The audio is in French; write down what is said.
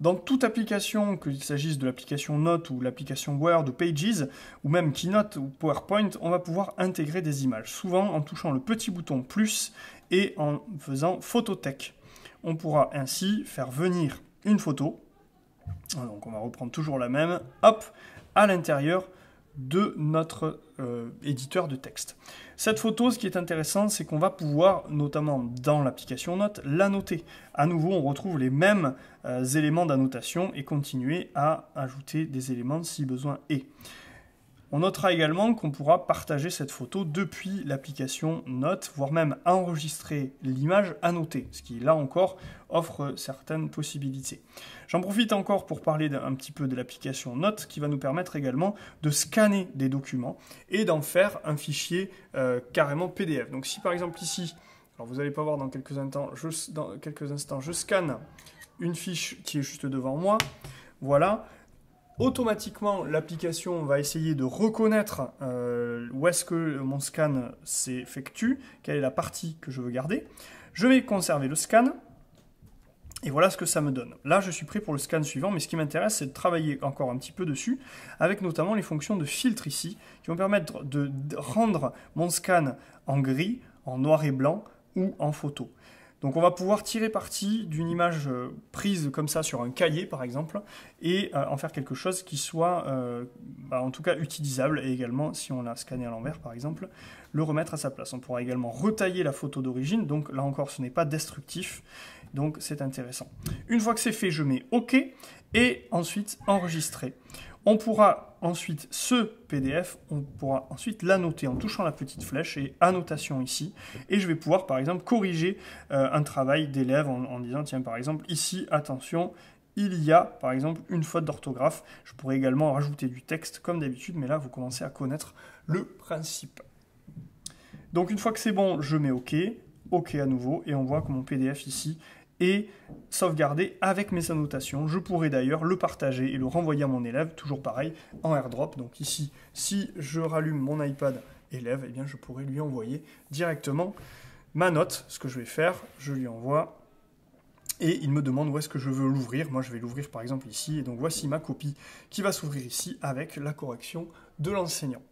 Dans toute application, qu'il s'agisse de l'application Note ou l'application Word ou Pages, ou même Keynote ou PowerPoint, on va pouvoir intégrer des images, souvent en touchant le petit bouton plus et en faisant Phototech. On pourra ainsi faire venir une photo, donc on va reprendre toujours la même, hop, à l'intérieur de notre euh, éditeur de texte. Cette photo, ce qui est intéressant, c'est qu'on va pouvoir, notamment dans l'application Note, la noter. À nouveau, on retrouve les mêmes euh, éléments d'annotation et continuer à ajouter des éléments si besoin est. On notera également qu'on pourra partager cette photo depuis l'application Note, voire même enregistrer l'image annotée, ce qui là encore offre certaines possibilités. J'en profite encore pour parler un petit peu de l'application Note qui va nous permettre également de scanner des documents et d'en faire un fichier euh, carrément PDF. Donc si par exemple ici, alors vous allez pas voir dans quelques, instants, dans quelques instants, je scanne une fiche qui est juste devant moi, voilà, automatiquement l'application va essayer de reconnaître euh, où est-ce que mon scan s'effectue, quelle est la partie que je veux garder. Je vais conserver le scan. Et voilà ce que ça me donne. Là, je suis prêt pour le scan suivant, mais ce qui m'intéresse, c'est de travailler encore un petit peu dessus, avec notamment les fonctions de filtre ici, qui vont permettre de rendre mon scan en gris, en noir et blanc ou en photo. Donc on va pouvoir tirer parti d'une image euh, prise comme ça sur un cahier par exemple et euh, en faire quelque chose qui soit euh, bah, en tout cas utilisable et également si on l'a scanné à l'envers par exemple le remettre à sa place. On pourra également retailler la photo d'origine donc là encore ce n'est pas destructif donc c'est intéressant. Une fois que c'est fait je mets OK et ensuite enregistrer. On pourra ensuite, ce PDF, on pourra ensuite l'annoter en touchant la petite flèche et annotation ici. Et je vais pouvoir, par exemple, corriger euh, un travail d'élève en, en disant, tiens, par exemple, ici, attention, il y a par exemple une faute d'orthographe. Je pourrais également rajouter du texte comme d'habitude, mais là vous commencez à connaître le principe. Donc une fois que c'est bon, je mets OK, OK à nouveau, et on voit que mon PDF ici et sauvegarder avec mes annotations. Je pourrais d'ailleurs le partager et le renvoyer à mon élève, toujours pareil, en airdrop. Donc ici, si je rallume mon iPad élève, eh bien je pourrais lui envoyer directement ma note. Ce que je vais faire, je lui envoie et il me demande où est-ce que je veux l'ouvrir. Moi, je vais l'ouvrir par exemple ici. Et donc voici ma copie qui va s'ouvrir ici avec la correction de l'enseignant.